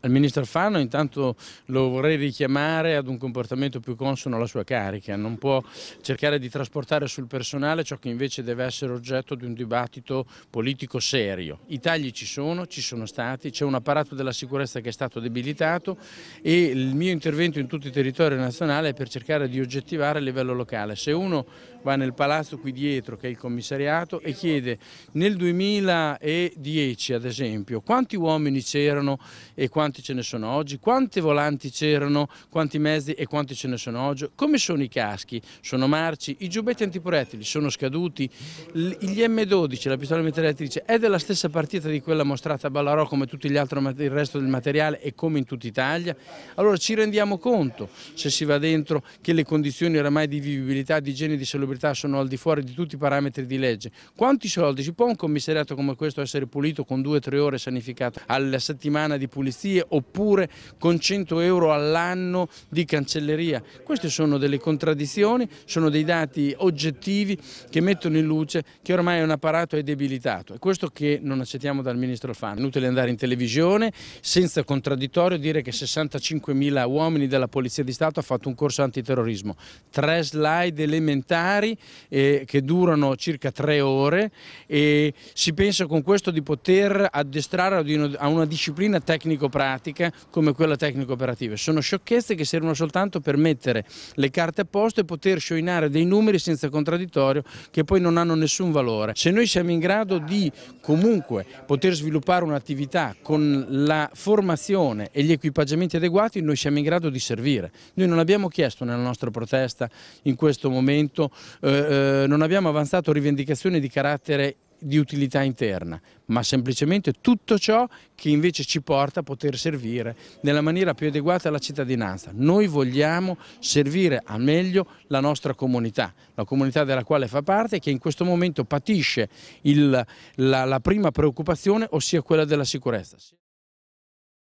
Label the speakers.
Speaker 1: Al ministro Alfano intanto lo vorrei richiamare ad un comportamento più consono alla sua carica, non può cercare di trasportare sul personale ciò che invece deve essere oggetto di un dibattito politico serio. I tagli ci sono, ci sono stati, c'è un apparato della sicurezza che è stato debilitato e il mio intervento in tutto il territorio nazionale è per cercare di oggettivare a livello locale. Se uno va nel palazzo qui dietro, che è il commissariato, e chiede nel 2010 ad esempio quanti uomini c'erano e quanti quanti ce ne sono oggi, quanti volanti c'erano, quanti mezzi e quanti ce ne sono oggi, come sono i caschi, sono marci, i giubbetti antiproiettili sono scaduti, gli M12, la pistola mitragliatrice, è della stessa partita di quella mostrata a Ballarò come tutto il resto del materiale e come in tutta Italia? Allora ci rendiamo conto, se si va dentro, che le condizioni oramai di vivibilità, di igiene e di salubrità sono al di fuori di tutti i parametri di legge. Quanti soldi ci può un commissariato come questo essere pulito con due o tre ore sanificato alla settimana di pulizia? garanzie oppure con 100 euro all'anno di cancelleria. Queste sono delle contraddizioni, sono dei dati oggettivi che mettono in luce che ormai è un apparato è debilitato. È questo che non accettiamo dal ministro Alfano. È inutile andare in televisione senza contraddittorio dire che 65.000 uomini della Polizia di Stato ha fatto un corso antiterrorismo. Tre slide elementari eh, che durano circa tre ore e si pensa con questo di poter addestrare a una disciplina tecnico-pratica pratica come quella tecnico-operativa. Sono sciocchezze che servono soltanto per mettere le carte a posto e poter scioinare dei numeri senza contraddittorio che poi non hanno nessun valore. Se noi siamo in grado di comunque poter sviluppare un'attività con la formazione e gli equipaggiamenti adeguati, noi siamo in grado di servire. Noi non abbiamo chiesto nella nostra protesta in questo momento, eh, eh non abbiamo avanzato rivendicazioni di carattere di utilità interna, ma semplicemente tutto ciò che invece ci porta a poter servire nella maniera più adeguata alla cittadinanza. Noi vogliamo servire al meglio la nostra comunità, la comunità della quale fa parte che in questo momento patisce il, la, la prima preoccupazione, ossia quella della sicurezza.